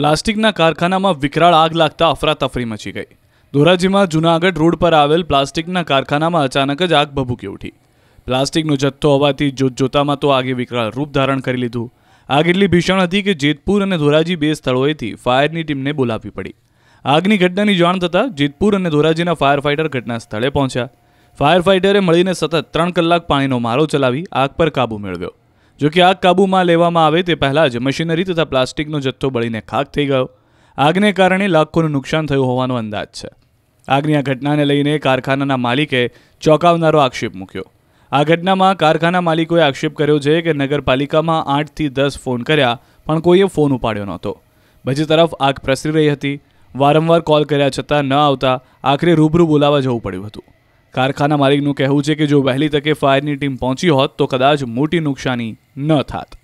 પ્લાસ્ટિકના કારખાનામાં વિકરાળ આગ લાગતા અફરાતફરી મચી ગઈ ધોરાજીમાં જૂનાગઢ રોડ પર આવેલ પ્લાસ્ટિકના કારખાનામાં અચાનક જ આગ ભભૂકી ઉઠી પ્લાસ્ટિકનો જથ્થો હોવાથી જોતામાં તો આગે વિકરાળ રૂપ ધારણ કરી લીધું આગ એટલી ભીષણ હતી કે જેતપુર અને ધોરાજી બે સ્થળોએથી ફાયરની ટીમને બોલાવવી પડી આગની ઘટનાની જાણ થતાં જેતપુર અને ધોરાજીના ફાયર ફાઇટર ઘટના સ્થળે પહોંચ્યા ફાયર ફાઇટરે મળીને સતત ત્રણ કલાક પાણીનો મારો ચલાવી આગ પર કાબૂ મેળવ્યો જો કે આગ કાબૂમાં લેવામાં આવે તે પહેલાં જ મશીનરી તથા પ્લાસ્ટિકનો જથ્થો બળીને ખાક થઈ ગયો આગને કારણે લાખોનું નુકસાન થયું હોવાનો અંદાજ છે આગની આ ઘટનાને લઈને કારખાનાના માલિકે ચોંકાવનારો આક્ષેપ મૂક્યો આ ઘટનામાં કારખાના માલિકોએ આક્ષેપ કર્યો છે કે નગરપાલિકામાં આઠથી દસ ફોન કર્યા પણ કોઈએ ફોન ઉપાડ્યો નહોતો બીજી તરફ આગ પ્રસરી રહી હતી વારંવાર કોલ કર્યા છતાં ન આવતા આખરે રૂબરૂ બોલાવવા જવું પડ્યું હતું કારખાના માલિકનું કહેવું છે કે જો વહેલી તકે ફાયરની ટીમ પહોંચી હોત તો કદાચ મોટી નુકસાની ન થાત